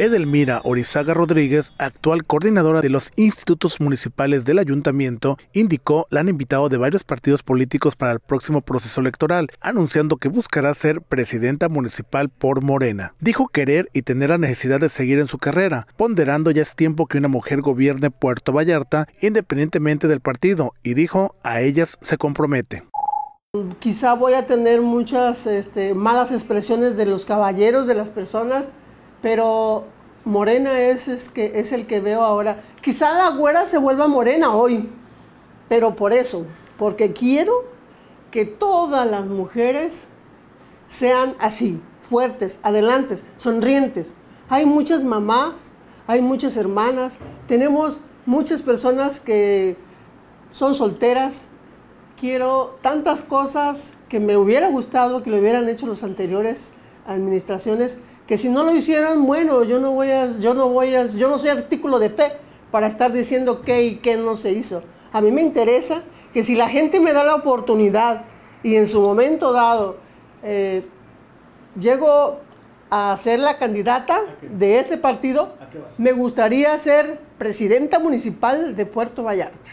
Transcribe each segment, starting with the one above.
Edelmira Orizaga Rodríguez, actual coordinadora de los institutos municipales del ayuntamiento, indicó la han invitado de varios partidos políticos para el próximo proceso electoral, anunciando que buscará ser presidenta municipal por Morena. Dijo querer y tener la necesidad de seguir en su carrera, ponderando ya es tiempo que una mujer gobierne Puerto Vallarta independientemente del partido, y dijo a ellas se compromete. Quizá voy a tener muchas este, malas expresiones de los caballeros, de las personas, pero morena es, que, es el que veo ahora. Quizá la güera se vuelva morena hoy, pero por eso, porque quiero que todas las mujeres sean así, fuertes, adelantes, sonrientes. Hay muchas mamás, hay muchas hermanas, tenemos muchas personas que son solteras. Quiero tantas cosas que me hubiera gustado que lo hubieran hecho los anteriores administraciones que si no lo hicieran, bueno, yo no voy a, yo no voy a, yo no soy artículo de fe para estar diciendo qué y qué no se hizo. A mí me interesa que si la gente me da la oportunidad y en su momento dado eh, llego a ser la candidata de este partido, me gustaría ser presidenta municipal de Puerto Vallarta.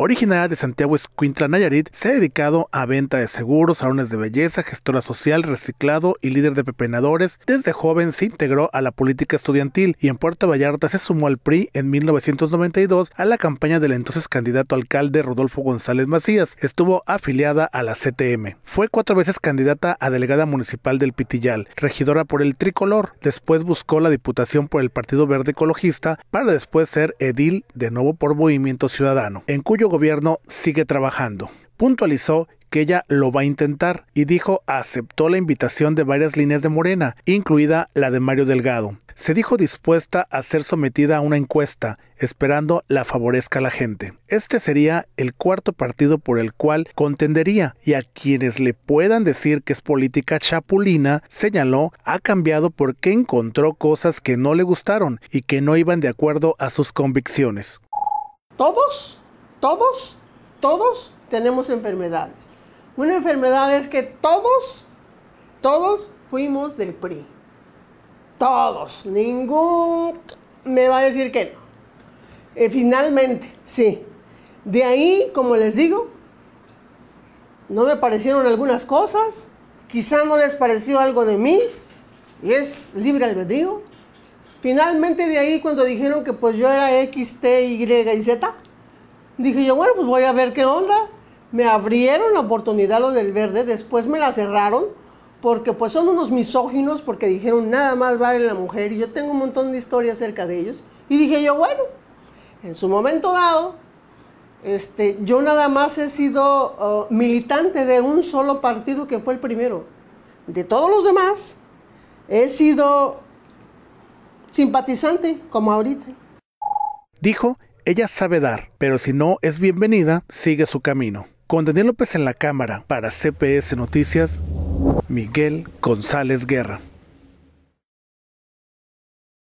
Originaria de Santiago Escuintla, Nayarit, se ha dedicado a venta de seguros, salones de belleza, gestora social, reciclado y líder de pepenadores. Desde joven se integró a la política estudiantil y en Puerto Vallarta se sumó al PRI en 1992 a la campaña del entonces candidato alcalde Rodolfo González Macías. Estuvo afiliada a la CTM. Fue cuatro veces candidata a delegada municipal del Pitillal, regidora por el Tricolor. Después buscó la diputación por el Partido Verde Ecologista para después ser edil de nuevo por Movimiento Ciudadano, en cuyo gobierno sigue trabajando. Puntualizó que ella lo va a intentar y dijo aceptó la invitación de varias líneas de Morena, incluida la de Mario Delgado. Se dijo dispuesta a ser sometida a una encuesta, esperando la favorezca la gente. Este sería el cuarto partido por el cual contendería y a quienes le puedan decir que es política chapulina, señaló, ha cambiado porque encontró cosas que no le gustaron y que no iban de acuerdo a sus convicciones. Todos todos, todos tenemos enfermedades. Una enfermedad es que todos, todos fuimos del PRI. Todos, ningún me va a decir que no. Eh, finalmente, sí. De ahí, como les digo, no me parecieron algunas cosas, quizá no les pareció algo de mí, y es libre albedrío. Finalmente de ahí cuando dijeron que pues yo era X, T, Y y Z, Dije yo, bueno, pues voy a ver qué onda. Me abrieron la oportunidad lo del verde, después me la cerraron porque pues son unos misóginos porque dijeron nada más vale la mujer y yo tengo un montón de historias acerca de ellos. Y dije yo, bueno, en su momento dado, este, yo nada más he sido oh, militante de un solo partido que fue el primero. De todos los demás, he sido simpatizante como ahorita. Dijo ella sabe dar, pero si no es bienvenida, sigue su camino. Con Daniel López en la cámara para CPS Noticias, Miguel González Guerra.